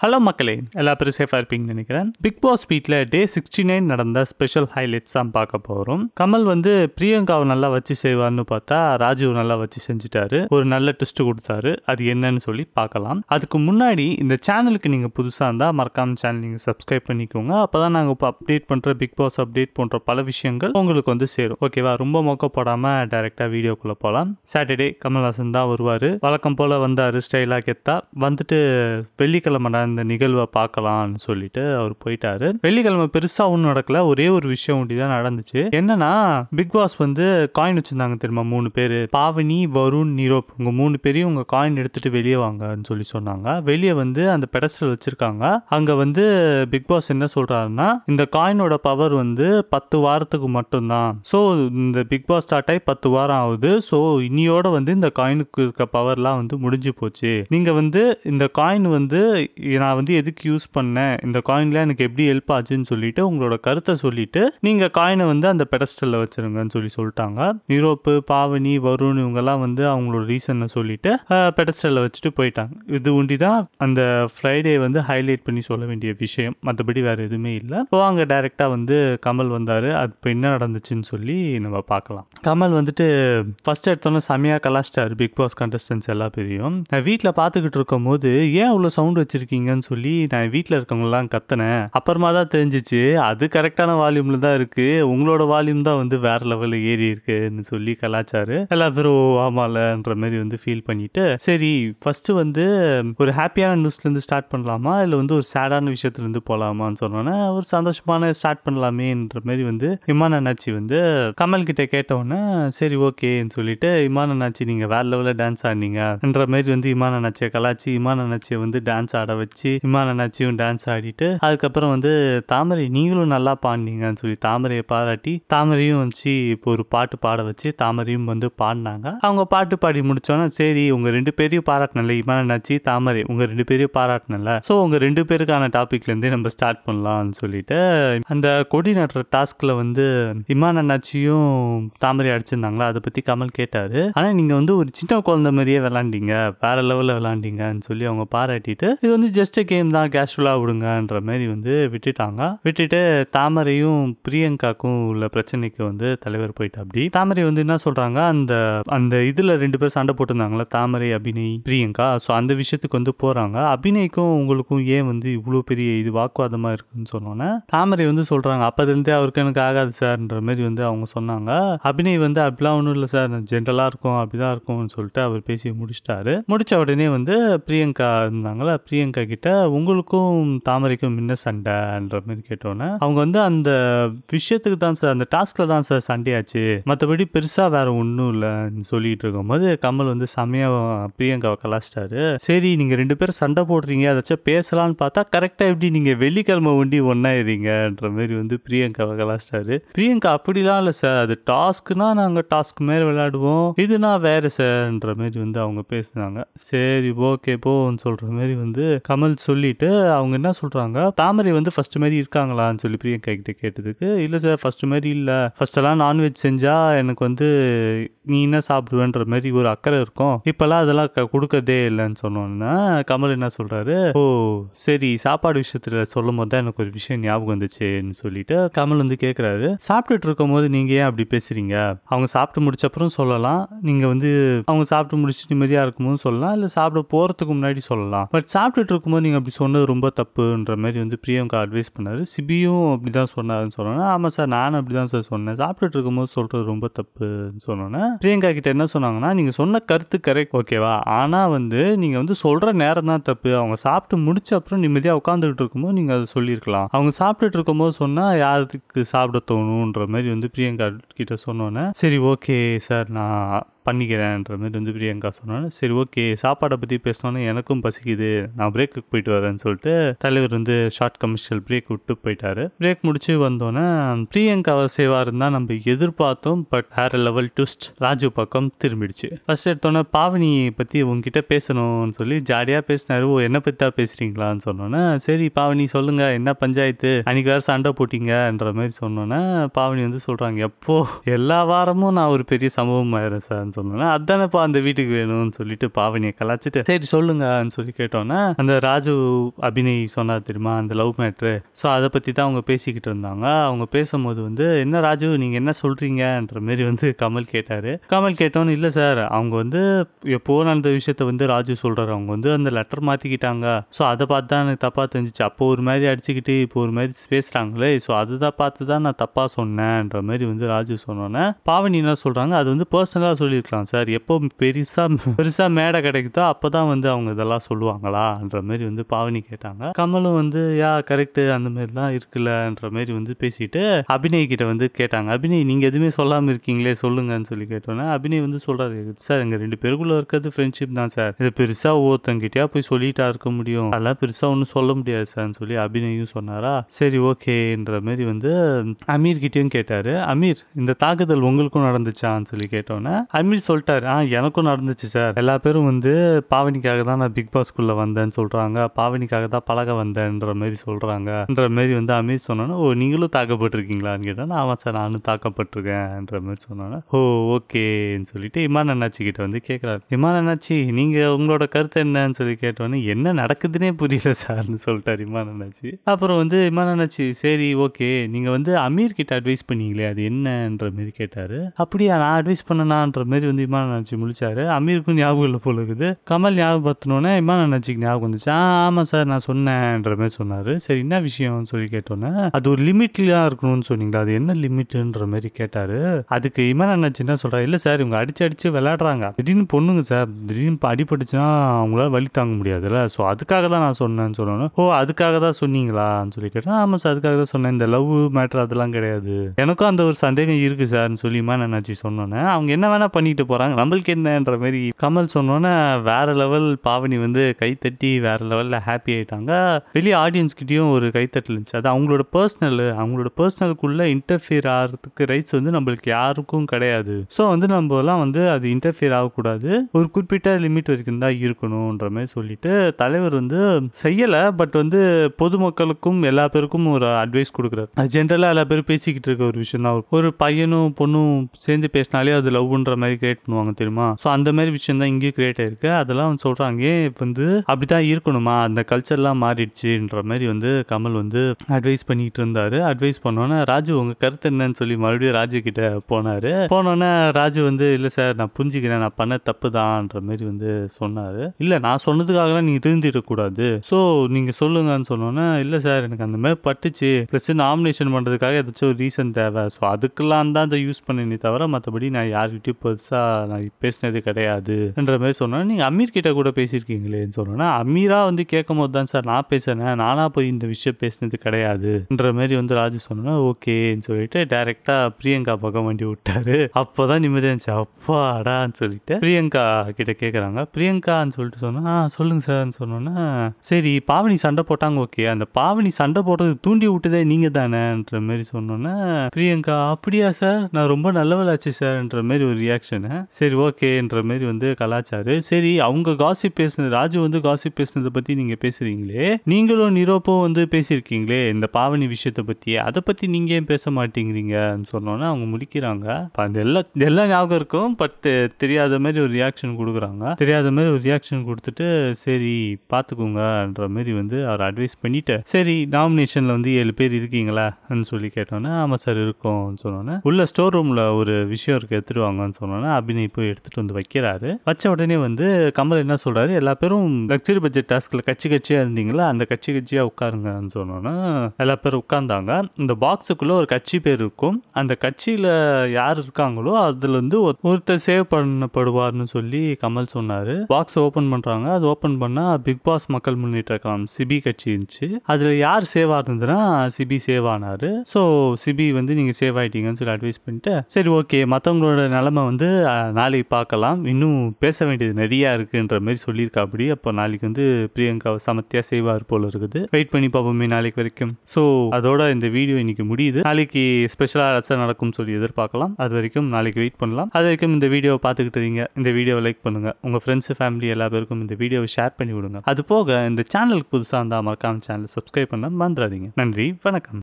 hello மக்களே எல்லா பேரும் சேஃபாக இருப்பீங்கன்னு நினைக்கிறேன் பிக் பாஸ் வீட்டில் டே சிக்ஸ்டி நைன் நடந்த ஸ்பெஷல் ஹைலைட்ஸ் தான் பார்க்க போகிறோம் கமல் வந்து பிரியங்காவை நல்லா வச்சு செய்வார்னு பார்த்தா ராஜீவ் நல்லா வச்சு செஞ்சுட்டாரு ஒரு நல்ல ட்விஸ்ட் கொடுத்தாரு அது என்னன்னு சொல்லி பார்க்கலாம் அதுக்கு முன்னாடி இந்த சேனலுக்கு நீங்கள் புதுசாக இருந்தால் மறக்காம சேனல் நீங்கள் சப்ஸ்கிரைப் பண்ணிக்கோங்க அப்போ தான் நாங்கள் இப்போ அப்டேட் பண்ணுற பிக் பாஸ் அப்டேட் போன்ற பல விஷயங்கள் உங்களுக்கு வந்து சேரும் ஓகேவா ரொம்ப மொக்க போடாமல் டைரெக்டாக வீடியோக்குள்ளே போகலாம் சாட்டர்டே கமல்ஹாசன் தான் வருவார் வழக்கம் போல் வந்தார் ஸ்டைலாக கெத்தா வந்துட்டு வெள்ளிக்கிழமை அந்த நிகழ்வை பார்க்கலான்னு சொல்லிட்டு அவர் போயிட்டாரு வெள்ளிக்கிழமை பெருசாக ஒன்றும் நடக்கல ஒரே ஒரு விஷயம் ஒண்டி தான் நடந்துச்சு என்னன்னா பிக் பாஸ் வந்து காயின் வச்சிருந்தாங்க தெரியுமா மூணு பேர் பாவனி வருண் நீரோப் உங்க மூணு பேரையும் உங்க காயின் எடுத்துட்டு வெளியே வாங்கன்னு சொல்லி சொன்னாங்க வெளியே வந்து அந்த பெடஸ்டல் வச்சிருக்காங்க அங்க வந்து பிக் பாஸ் என்ன சொல்றாருன்னா இந்த காயினோட பவர் வந்து பத்து வாரத்துக்கு மட்டும்தான் ஸோ இந்த பிக் பாஸ் ஸ்டார்ட் ஆகி பத்து வாரம் ஆகுது ஸோ இனியோட வந்து இந்த காயினுக்கு இருக்க பவர்லாம் வந்து முடிஞ்சு போச்சு நீங்க வந்து இந்த காயின் வந்து நான் வந்து எதுக்கு யூஸ் பண்ணேன் இந்த காயினில் எனக்கு எப்படி ஹெல்ப் ஆச்சுன்னு சொல்லிட்டு உங்களோட கருத்தை சொல்லிட்டு நீங்கள் காயினை வந்து அந்த பெடஸ்டலில் வச்சிருங்கன்னு சொல்லி சொல்லிட்டாங்க யூரோப்பு பாவனி வருண் இவங்கெல்லாம் வந்து அவங்களோட ரீசனை சொல்லிட்டு பெடஸ்டலில் வச்சுட்டு போயிட்டாங்க இது உண்டி தான் அந்த ஃப்ரைடே வந்து ஹைலைட் பண்ணி சொல்ல வேண்டிய விஷயம் மற்றபடி வேறு எதுவுமே இல்லை இப்போ அங்கே டைரெக்டாக வந்து கமல் வந்தார் அது இப்போ என்ன நடந்துச்சுன்னு சொல்லி நம்ம பார்க்கலாம் கமல் வந்துட்டு ஃபர்ஸ்ட் எடுத்தோன்னே செமையாக கலாச்சிட்டார் பிக் பாஸ் கண்டஸ்டன்ஸ் எல்லாம் பெரியும் வீட்டில் பார்த்துக்கிட்டு இருக்கும் போது ஏன் அவ்வளோ சவுண்ட் வச்சுருக்கீங்க வச்சிருக்கீங்கன்னு சொல்லி நான் வீட்டில் இருக்கவங்களாம் கத்தினேன் அப்புறமா தான் தெரிஞ்சிச்சு அது கரெக்டான வால்யூமில் தான் இருக்குது உங்களோட வால்யூம் தான் வந்து வேற லெவலில் ஏறி இருக்குன்னு சொல்லி கலாச்சாரு எல்லா பேரும் ஆமாலன்ற மாதிரி வந்து ஃபீல் பண்ணிட்டு சரி ஃபஸ்ட்டு வந்து ஒரு ஹாப்பியான நியூஸ்லேருந்து ஸ்டார்ட் பண்ணலாமா இல்லை வந்து ஒரு சேடான விஷயத்துலேருந்து போகலாமான்னு சொன்னோன்னே ஒரு சந்தோஷமான ஸ்டார்ட் பண்ணலாமேன்ற மாதிரி வந்து விமான நாச்சி வந்து கமல் கிட்ட கேட்டோன்னே சரி ஓகேன்னு சொல்லிட்டு இமான நாச்சி நீங்கள் வேற லெவலில் டான்ஸ் ஆடினீங்கன்ற மாதிரி வந்து இமான நாச்சியை கலாச்சி விமான நாச்சியை வந்து டான்ஸ் ஆட வச்சு வச்சு விமான அண்ணாச்சியும் டான்ஸ் ஆடிட்டு அதுக்கப்புறம் வந்து தாமரை நீங்களும் நல்லா பாடினீங்கன்னு சொல்லி தாமரையை பாராட்டி தாமரையும் வச்சு இப்போ ஒரு பாட்டு பாட வச்சு தாமரையும் வந்து பாடினாங்க அவங்க பாட்டு பாடி முடிச்சோன்னா சரி உங்க ரெண்டு பேரையும் பாராட்டினல விமான நச்சி தாமரை உங்க ரெண்டு பேரையும் பாராட்டினல ஸோ உங்க ரெண்டு பேருக்கான டாபிக்ல இருந்தே நம்ம ஸ்டார்ட் பண்ணலாம்னு சொல்லிட்டு அந்த கொடி நடுற டாஸ்க்ல வந்து விமான அண்ணாச்சியும் தாமரை அடிச்சிருந்தாங்களா அதை பத்தி கமல் கேட்டாரு ஆனா நீங்க வந்து ஒரு சின்ன குழந்தை மாதிரியே விளாண்டீங்க வேற லெவலில் விளாண்டீங்கன்னு சொல்லி அவங்க பாராட்டிட்டு இது வந்து ஜஸ்ட் ஜஸ்ட் கேம் தான் கேஷுவலாக விடுங்கன்ற மாதிரி வந்து விட்டுட்டாங்க விட்டுட்டு தாமரையும் பிரியங்காக்கும் உள்ள பிரச்சனைக்கு வந்து தலைவர் போயிட்டு அப்படி தாமரை வந்து என்ன சொல்கிறாங்க அந்த அந்த இதில் ரெண்டு பேரும் சண்டை போட்டிருந்தாங்களா தாமரை அபிநய் பிரியங்கா ஸோ அந்த விஷயத்துக்கு வந்து போகிறாங்க அபிநய்க்கும் உங்களுக்கும் ஏன் வந்து இவ்வளோ பெரிய இது வாக்குவாதமாக இருக்குன்னு சொன்னோன்னே தாமரை வந்து சொல்கிறாங்க அப்போதுலேருந்தே அவருக்கு எனக்கு ஆகாது சார்ன்ற மாதிரி வந்து அவங்க சொன்னாங்க அபிநய் வந்து அப்படிலாம் ஒன்றும் இல்லை சார் ஜென்ரலாக இருக்கும் அப்படிதான் இருக்கும்னு சொல்லிட்டு அவர் பேசி முடிச்சிட்டாரு முடிச்ச உடனே வந்து பிரியங்கா இருந்தாங்களா பிரியங்கா கிட்ட உங்களுக்கும் தாமரைக்கும் என்ன சண்டைன்ற மாதிரி கேட்டோன்னே அவங்க வந்து அந்த விஷயத்துக்கு தான் சார் அந்த டாஸ்க்ல தான் சார் சண்டையாச்சு மற்றபடி பெருசா வேற ஒன்றும் இல்லைன்னு சொல்லிட்டு இருக்கும் போது கமல் வந்து செம்மையா பிரியங்காவை கலாச்சிட்டாரு சரி நீங்க ரெண்டு பேரும் சண்டை போடுறீங்க அதாச்சும் பேசலாம்னு பார்த்தா கரெக்டா எப்படி நீங்க வெள்ளிக்கிழமை ஒண்டி ஒன்னாயிருங்கன்ற மாதிரி வந்து பிரியங்காவை கலாச்சிட்டாரு பிரியங்கா அப்படிலாம் இல்லை சார் அது டாஸ்க்குனா நாங்கள் டாஸ்க் மாரி விளையாடுவோம் இதுனா வேற சார்ன்ற மாதிரி வந்து அவங்க பேசினாங்க சரி ஓகே போன்னு சொல்கிற மாதிரி வந்து கமல் கமல் சொல்லிட்டு அவங்க என்ன சொல்றாங்க தாமரை வந்து ஃபர்ஸ்ட் மாதிரி இருக்காங்களான்னு சொல்லி பிரியங்கா கிட்ட கேட்டதுக்கு இல்லை சார் ஃபர்ஸ்ட் மாதிரி இல்லை எல்லாம் நான்வெஜ் செஞ்சால் எனக்கு வந்து நீ என்ன சாப்பிடுவேன்ற மாதிரி ஒரு அக்கறை இருக்கும் இப்பெல்லாம் அதெல்லாம் கொடுக்கறதே இல்லைன்னு சொன்னோன்னா கமல் என்ன சொல்றாரு ஓ சரி சாப்பாடு விஷயத்துல சொல்லும் போது தான் எனக்கு ஒரு விஷயம் ஞாபகம் வந்துச்சுன்னு சொல்லிட்டு கமல் வந்து கேட்குறாரு சாப்பிட்டுட்டு இருக்கும் போது நீங்க ஏன் அப்படி பேசுறீங்க அவங்க சாப்பிட்டு அப்புறம் சொல்லலாம் நீங்க வந்து அவங்க சாப்பிட்டு முடிச்சு நிம்மதியாக இருக்கும்போது சொல்லலாம் இல்லை சாப்பிட போறதுக்கு முன்னாடி சொல்லலாம் பட் சாப்பிட்டுட்டு இருக்கும் சும்மா நீங்கள் அப்படி சொன்னது ரொம்ப தப்புன்ற மாதிரி வந்து பிரியங்கா அட்வைஸ் பண்ணார் சிபியும் அப்படி தான் சொன்னாருன்னு சொன்னோன்னா ஆமாம் சார் நானும் அப்படி தான் சார் சொன்னேன் சாப்பிட்டுட்டு இருக்கும்போது சொல்கிறது ரொம்ப தப்புன்னு சொன்னோன்னே பிரியங்கா கிட்ட என்ன சொன்னாங்கன்னா நீங்கள் சொன்ன கருத்து கரெக்ட் ஓகேவா ஆனால் வந்து நீங்கள் வந்து சொல்கிற நேரம் தான் தப்பு அவங்க சாப்பிட்டு முடிச்ச அப்புறம் நிம்மதியாக உட்காந்துக்கிட்டு இருக்கும்போது நீங்கள் அதை சொல்லியிருக்கலாம் அவங்க சாப்பிட்டுட்டு இருக்கும்போது சொன்னால் யாருக்கு சாப்பிட தோணுன்ற மாதிரி வந்து பிரியங்கா கிட்ட சொன்னோன்னே சரி ஓகே சார் நான் பண்ணிக்கிறேன்ற மாதிரி வந்து பிரியங்கா சொன்னாலும் சரி ஓகே சாப்பாடை பற்றி பேசினோன்னே எனக்கும் பசிக்குது நான் பிரேக்குக்கு போயிட்டு வரேன்னு சொல்லிட்டு தலைவர் வந்து ஷார்ட் கமர்ஷியல் பிரேக் விட்டு போயிட்டாரு பிரேக் முடிச்சு வந்தோன்னே பிரியங்கா செய்வாருன்னு இருந்தால் நம்ம எதிர்பார்த்தோம் பட் வேற லெவல் ட்விஸ்ட் ராஜு பக்கம் திரும்பிடுச்சு ஃபர்ஸ்ட் எடுத்தோன்னே பாவனியை பற்றி உங்ககிட்ட பேசணும்னு சொல்லி ஜாலியாக பேசினாரு ஓ என்னை பற்றி தான் பேசுகிறீங்களான்னு சொன்னோன்னே சரி பாவனி சொல்லுங்கள் என்ன பஞ்சாயத்து அன்றைக்கி வேறு சண்டை போட்டிங்கன்ற மாதிரி சொன்னோன்னே பாவனி வந்து சொல்கிறாங்க எப்போ எல்லா வாரமும் நான் ஒரு பெரிய சம்பவம் ஆயிடுறேன் சார் வேணும்னு சொன்னோன்னா அதானப்பா அந்த வீட்டுக்கு வேணும்னு சொல்லிட்டு பாவனியை கலாச்சிட்டு சரி சொல்லுங்கன்னு சொல்லி கேட்டோன்னா அந்த ராஜு அபிநய் சொன்னார் தெரியுமா அந்த லவ் மேட்ரு ஸோ அதை பற்றி தான் அவங்க பேசிக்கிட்டு இருந்தாங்க அவங்க பேசும்போது வந்து என்ன ராஜு நீங்கள் என்ன சொல்கிறீங்கன்ற மாதிரி வந்து கமல் கேட்டார் கமல் கேட்டோன்னு இல்லை சார் அவங்க வந்து எப்போ நடந்த விஷயத்த வந்து ராஜு சொல்கிறார் அவங்க வந்து அந்த லெட்டர் மாற்றிக்கிட்டாங்க ஸோ அதை பார்த்து தான் எனக்கு தப்பாக தெரிஞ்சிச்சு அப்போ ஒரு மாதிரி அடிச்சுக்கிட்டு இப்போ ஒரு மாதிரி பேசுகிறாங்களே ஸோ அதுதான் பார்த்து தான் நான் தப்பாக சொன்னேன்ன்ற மாதிரி வந்து ராஜு சொன்னோன்னே பாவனி என்ன சொல்கிறாங்க அது வந்து பர்சனலாக சொல்லி தெரிஞ்சுக்கலாம் சார் எப்போ பெருசாக பெருசாக மேடை கிடைக்குதோ அப்போ தான் வந்து அவங்க இதெல்லாம் சொல்லுவாங்களான்ற மாதிரி வந்து பாவனி கேட்டாங்க கமலும் வந்து யா கரெக்டு அந்த மாதிரி தான் இருக்குல்லன்ற மாதிரி வந்து பேசிட்டு அபிநய் கிட்ட வந்து கேட்டாங்க அபிநய் நீங்கள் எதுவுமே சொல்லாமல் இருக்கீங்களே சொல்லுங்கன்னு சொல்லி கேட்டோன்னே அபிநய் வந்து சொல்கிறாரு சார் எங்கள் ரெண்டு பேருக்குள்ளே இருக்கிறது ஃப்ரெண்ட்ஷிப் தான் சார் இது பெருசாக ஒவ்வொருத்தங்கிட்டயா போய் சொல்லிட்டா இருக்க முடியும் அதெல்லாம் பெருசாக ஒன்றும் சொல்ல முடியாது சார்னு சொல்லி அபிநயும் சொன்னாரா சரி ஓகேன்ற மாதிரி வந்து அமீர் கிட்டேயும் கேட்டார் அமீர் இந்த தாக்குதல் உங்களுக்கும் நடந்துச்சான்னு சொல்லி கேட்டோன்னே அமீர் யுவி சொல்லிட்டாரு ஆ எனக்கும் நடந்துச்சு சார் எல்லா பேரும் வந்து பாவனிக்காக தான் நான் பிக் பாஸ்க்குள்ளே வந்தேன்னு சொல்கிறாங்க பாவனிக்காக தான் பழக வந்தேன்ற மாதிரி சொல்கிறாங்கன்ற மாதிரி வந்து அமீர் சொன்னோன்னா ஓ நீங்களும் தாக்கப்பட்டிருக்கீங்களான்னு கேட்டால் ஆமாம் சார் நானும் தாக்கப்பட்டிருக்கேன்ன்ற மாதிரி சொன்னோன்னா ஓ ஓகேன்னு சொல்லிட்டு இமான் அண்ணாச்சி கிட்ட வந்து கேட்குறாரு இமான் அண்ணாச்சி நீங்கள் உங்களோட கருத்து என்னன்னு சொல்லி கேட்டோன்னே என்ன நடக்குதுன்னே புரியல சார்னு சொல்லிட்டார் இமான் அண்ணாச்சி அப்புறம் வந்து இமான் அண்ணாச்சி சரி ஓகே நீங்கள் வந்து அமீர் கிட்ட அட்வைஸ் பண்ணீங்களே அது என்னன்ற மாரி கேட்டார் அப்படியா நான் அட்வைஸ் பண்ணனான்ற மாதிரி மாதிரி வந்து இமான் அண்ணாச்சி முடிச்சாரு அமீருக்கும் ஞாபகம் இல்லை போல இருக்குது கமல் ஞாபகப்படுத்தினோன்னே இமான் அண்ணாச்சிக்கு ஞாபகம் வந்துச்சு ஆமாம் சார் நான் சொன்னேன்ற மாதிரி சொன்னார் சரி என்ன விஷயம்னு சொல்லி கேட்டோன்னே அது ஒரு லிமிட்லாம் இருக்கணும்னு சொன்னீங்களா அது என்ன லிமிட்டுன்ற மாதிரி கேட்டார் அதுக்கு இமான் அண்ணாச்சி என்ன சொல்கிறாரு இல்லை சார் இவங்க அடிச்சு அடிச்சு விளையாடுறாங்க திடீர்னு பொண்ணுங்க சார் திடீர்னு அடிபட்டுச்சுன்னா அவங்களால வழி தாங்க முடியாதுல்ல ஸோ அதுக்காக தான் நான் சொன்னேன்னு சொல்லணும் ஓ அதுக்காக தான் சொன்னீங்களான்னு சொல்லி கேட்டேன் ஆமாம் சார் அதுக்காக தான் சொன்னேன் இந்த லவ் மேட்ரு அதெல்லாம் கிடையாது எனக்கும் அந்த ஒரு சந்தேகம் இருக்குது சார்னு சொல்லி இமான் அண்ணாச்சி சொன்னோன்னே அவங்க என்ன வேணால் பண்ணி பண்ணிட்டு போகிறாங்க நம்மளுக்கு என்னன்ற மாதிரி கமல் சொன்னோன்னா வேற லெவல் பாவனி வந்து கைத்தட்டி வேற லெவலில் ஹாப்பி ஆகிட்டாங்க வெளியே ஆடியன்ஸ்கிட்டையும் ஒரு கைத்தட்டல் இருந்துச்சு அது அவங்களோட பர்சனல் அவங்களோட பர்சனலுக்குள்ள இன்டர்ஃபியர் ஆகிறதுக்கு ரைட்ஸ் வந்து நம்மளுக்கு யாருக்கும் கிடையாது ஸோ வந்து நம்மலாம் வந்து அது இன்டர்ஃபியர் ஆகக்கூடாது ஒரு குறிப்பிட்ட லிமிட் வரைக்கும் தான் இருக்கணுன்ற மாதிரி சொல்லிட்டு தலைவர் வந்து செய்யலை பட் வந்து பொதுமக்களுக்கும் எல்லா பேருக்கும் ஒரு அட்வைஸ் கொடுக்குறாரு அது ஜென்ரலாக எல்லா பேரும் பேசிக்கிட்டு இருக்க ஒரு விஷயம் தான் ஒரு பையனும் பொண்ணும் சேர்ந்து பேசினாலே அது லவ்ன்ற மாதிரி மாதிரி கிரியேட் பண்ணுவாங்க தெரியுமா ஸோ அந்த மாதிரி விஷயம் தான் இங்கேயும் கிரியேட் ஆயிருக்கு அதெல்லாம் வந்து சொல்கிறாங்க வந்து அப்படிதான் இருக்கணுமா அந்த கல்ச்சர்லாம் மாறிடுச்சுன்ற மாதிரி வந்து கமல் வந்து அட்வைஸ் பண்ணிட்டு இருந்தார் அட்வைஸ் பண்ணோன்னே ராஜு உங்கள் கருத்து என்னன்னு சொல்லி மறுபடியும் ராஜு கிட்ட போனார் போனோன்னே ராஜு வந்து இல்லை சார் நான் புரிஞ்சுக்கிறேன் நான் பண்ண தப்பு தான்ன்ற மாதிரி வந்து சொன்னார் இல்லை நான் சொன்னதுக்காகலாம் நீங்கள் திருந்திடக்கூடாது ஸோ நீங்கள் சொல்லுங்கன்னு சொன்னோன்னே இல்லை சார் எனக்கு அந்த மாதிரி பட்டுச்சு ப்ளஸ் நாமினேஷன் பண்ணுறதுக்காக ஏதாச்சும் ரீசன் தேவை ஸோ அதுக்கெல்லாம் தான் அதை யூஸ் பண்ணினே தவிர மற்றபடி நான் யார்கிட்டயும் பெருசாக நான் பேசினது கிடையாது என்ற மாதிரி சொன்னோன்னா நீங்கள் அமீர் கிட்ட கூட பேசியிருக்கீங்களேன்னு சொன்னோன்னா அமீரா வந்து கேட்கும் போது தான் சார் நான் பேசுனேன் நானாக போய் இந்த விஷயம் பேசினது கிடையாதுன்ற மாதிரி வந்து ராஜு சொன்னோன்னா ஓகேன்னு சொல்லிட்டு டைரெக்டாக பிரியங்கா பக்கம் வண்டி விட்டாரு அப்போ தான் நிம்மதியாக இருந்துச்சு அப்பாடான்னு சொல்லிட்டு பிரியங்கா கிட்ட கேட்குறாங்க பிரியங்கான்னு சொல்லிட்டு சொன்னால் சொல்லுங்க சார் சொன்னோன்னா சரி பாவனி சண்டை போட்டாங்க ஓகே அந்த பாவனி சண்டை போட்டது தூண்டி விட்டதே நீங்கள் தானேன்ற மாதிரி சொன்னோன்னே பிரியங்கா அப்படியா சார் நான் ரொம்ப நல்லவளாச்சு சார்ன்ற மாதிரி ஒரு ரியாக்ஷன் ரியாக்ஷனை சரி ஓகேன்ற மாதிரி வந்து கலாச்சாரு சரி அவங்க காசிப் பேசுனது ராஜு வந்து காசிப் பேசுனதை பற்றி நீங்க பேசுறீங்களே நீங்களும் நிரோப்பும் வந்து பேசியிருக்கீங்களே இந்த பாவனி விஷயத்தை பற்றி அதை பற்றி நீங்க ஏன் பேச மாட்டேங்கிறீங்கன்னு சொன்னோன்னா அவங்க முடிக்கிறாங்க அது எல்லாம் எல்லா ஞாபகம் இருக்கும் பட் தெரியாத மாதிரி ஒரு ரியாக்ஷன் கொடுக்குறாங்க தெரியாத மாதிரி ஒரு ரியாக்ஷன் கொடுத்துட்டு சரி பார்த்துக்கோங்கன்ற மாதிரி வந்து அவர் அட்வைஸ் பண்ணிட்டு சரி நாமினேஷனில் வந்து ஏழு பேர் இருக்கீங்களா சொல்லி கேட்டோன்னே ஆமாம் சார் இருக்கும் சொன்னோன்னே உள்ள ஸ்டோர் ரூமில் ஒரு விஷயம் இருக்கு எடுத்துகிட்டு சொன்னோன்னா சொன்னோன்னே படமான அபிநய் போய் எடுத்துகிட்டு வந்து வைக்கிறாரு வச்ச உடனே வந்து கமல் என்ன சொல்கிறாரு எல்லா பேரும் லக்ஸரி பட்ஜெட் டாஸ்கில் கட்சி கட்சியாக இருந்தீங்களா அந்த கட்சி கட்சியாக உட்காருங்கன்னு சொன்னோன்னா எல்லா பேரும் உட்காந்தாங்க இந்த பாக்ஸுக்குள்ளே ஒரு கட்சி பேர் இருக்கும் அந்த கட்சியில் யார் இருக்காங்களோ அதுலேருந்து ஒருத்தர் சேவ் பண்ணப்படுவார்னு சொல்லி கமல் சொன்னார் பாக்ஸ் ஓப்பன் பண்ணுறாங்க அது ஓப்பன் பண்ணால் பிக் பாஸ் மக்கள் முன்னேற்ற கழகம் சிபி கட்சி இருந்துச்சு அதில் யார் சேவ் ஆகுதுன்னா சிபி சேவ் ஆனார் ஸோ சிபி வந்து நீங்கள் சேவ் ஆகிட்டீங்கன்னு சொல்லி அட்வைஸ் பண்ணிட்டு சரி ஓகே மற்றவங்களோட நிலமை வந்து நாளை பார்க்கலாம் இன்னும் பேச வேண்டியது நிறையா இருக்குன்ற மாதிரி சொல்லியிருக்கா அப்படி அப்போ நாளைக்கு வந்து பிரியங்காவை சமத்தியாக செய்வார் போல் இருக்குது வெயிட் பண்ணி பார்ப்போமே நாளைக்கு வரைக்கும் ஸோ அதோட இந்த வீடியோ இன்னைக்கு முடியுது நாளைக்கு ஸ்பெஷலாக ஏதாச்சும் நடக்கும்னு சொல்லி எதிர்பார்க்கலாம் அது வரைக்கும் நாளைக்கு வெயிட் பண்ணலாம் அது வரைக்கும் இந்த வீடியோவை பார்த்துக்கிட்டு இருங்க இந்த வீடியோவை லைக் பண்ணுங்கள் உங்கள் ஃப்ரெண்ட்ஸு ஃபேமிலி எல்லா பேருக்கும் இந்த வீடியோவை ஷேர் பண்ணி விடுங்க அது போக இந்த சேனலுக்கு புதுசாக இருந்தால் மறக்காம சேனல் சப்ஸ்கிரைப் பண்ண மறந்துடாதீங்க நன்றி வணக்கம்